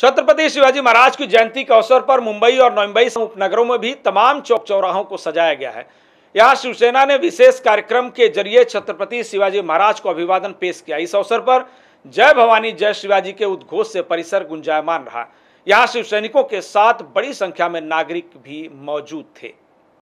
छत्रपति शिवाजी महाराज की जयंती के अवसर पर मुंबई और नोम्बई उपनगरों में भी तमाम चौक चौराहों को सजाया गया है यहाँ शिवसेना ने विशेष कार्यक्रम के जरिए छत्रपति शिवाजी महाराज को अभिवादन पेश किया इस अवसर पर जय भवानी जय शिवाजी के उद्घोष से परिसर गुंजायमान रहा यहाँ शिव सैनिकों के साथ बड़ी संख्या में नागरिक भी मौजूद थे